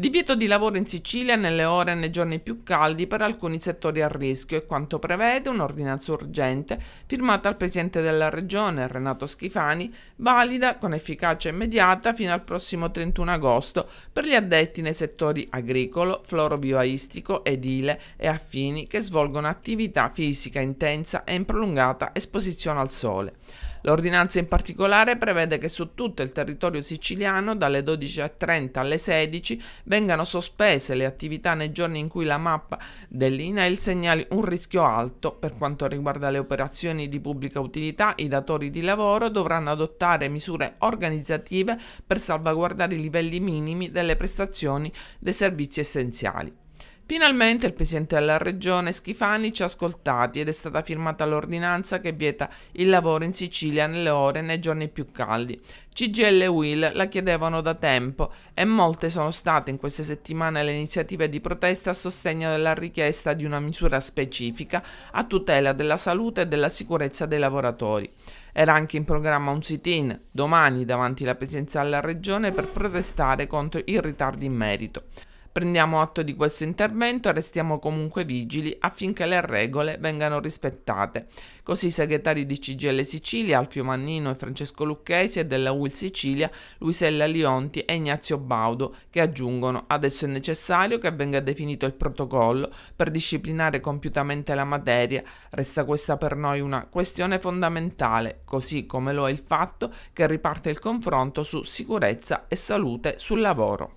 Divieto di lavoro in Sicilia nelle ore e nei giorni più caldi per alcuni settori a rischio e quanto prevede un'ordinanza urgente firmata al Presidente della Regione Renato Schifani, valida con efficacia immediata fino al prossimo 31 agosto per gli addetti nei settori agricolo, florovivaistico, edile e affini che svolgono attività fisica intensa e in prolungata esposizione al sole. L'ordinanza in particolare prevede che su tutto il territorio siciliano dalle 12.30 alle 16 vengano sospese le attività nei giorni in cui la mappa dell'INAIL segnali un rischio alto. Per quanto riguarda le operazioni di pubblica utilità, i datori di lavoro dovranno adottare misure organizzative per salvaguardare i livelli minimi delle prestazioni dei servizi essenziali. Finalmente il Presidente della Regione Schifani ci ha ascoltati ed è stata firmata l'ordinanza che vieta il lavoro in Sicilia nelle ore e nei giorni più caldi. CGL e Will la chiedevano da tempo e molte sono state in queste settimane le iniziative di protesta a sostegno della richiesta di una misura specifica a tutela della salute e della sicurezza dei lavoratori. Era anche in programma un sit-in domani davanti alla Presidenza della Regione per protestare contro i ritardi in merito. Prendiamo atto di questo intervento e restiamo comunque vigili affinché le regole vengano rispettate. Così i segretari di CGL Sicilia, Alfio Mannino e Francesco Lucchesi e della UIL Sicilia, Luisella Lionti e Ignazio Baudo, che aggiungono adesso è necessario che venga definito il protocollo per disciplinare compiutamente la materia. Resta questa per noi una questione fondamentale, così come lo è il fatto che riparte il confronto su sicurezza e salute sul lavoro.